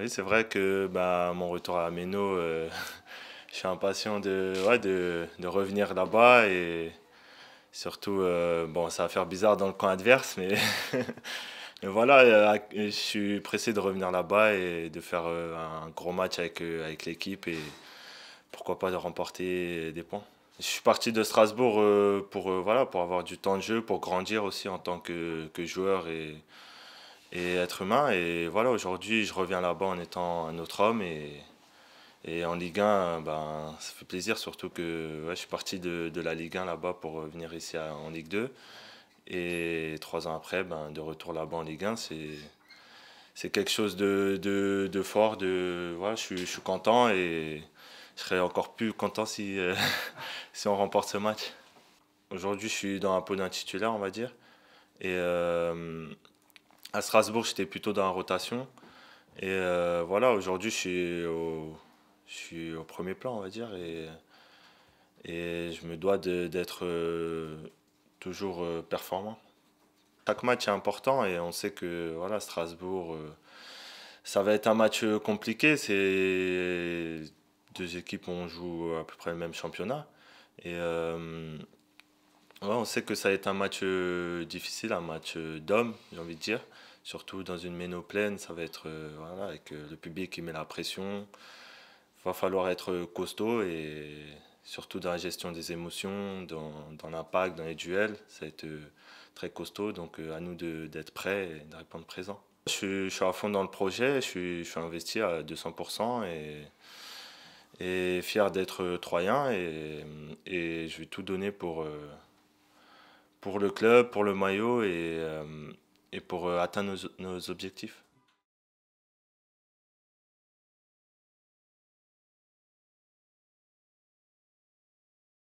Oui, c'est vrai que bah, mon retour à Ameno, euh, je suis impatient de, de, revenir là-bas et surtout, euh, bon, ça va faire bizarre dans le camp adverse, mais, voilà, euh, je suis pressé de revenir là-bas et de faire un gros match avec, avec l'équipe et pourquoi pas de remporter des points. Je suis parti de Strasbourg pour, voilà, pour avoir du temps de jeu, pour grandir aussi en tant que, que joueur et et être humain. Et voilà, aujourd'hui, je reviens là-bas en étant un autre homme. Et, et en Ligue 1, ben, ça fait plaisir, surtout que je suis parti de, la Ligue 1 là-bas pour venir ici en Ligue 2. Et trois ans après, ben, de retour là-bas en Ligue 1, c'est c'est quelque chose de, de, fort. De, voilà je, je, suis content et je serais encore plus content si, si on remporte ce match. Aujourd'hui, je suis dans un pot d'un titulaire, on va dire. Et euh, à Strasbourg, j'étais plutôt dans la rotation. Et euh, voilà, aujourd'hui, je suis, au, premier plan, on va dire. Et, je me dois d'être euh, toujours euh, performant. Chaque match est important et on sait que voilà, Strasbourg, ça va être un match compliqué. C'est deux équipes on joue à peu près le même championnat. Et on sait que ça va être un match euh, difficile, un match euh, d'hommes, d'homme, j'ai envie de dire. Surtout dans une ménoplaine, ça va être euh, voilà, avec le public qui met la pression. Il va falloir être costaud et surtout dans la gestion des émotions, dans, l'impact, dans les duels. Ça va être très costaud, donc à nous d'être prêts et de répondre présent. Je suis, à fond dans le projet, je suis, je suis investi à 200% et et fier d'être troyen et, et, je vais tout donner pour, pour le club, pour le maillot et, euh, et pour euh, atteindre nos, nos objectifs.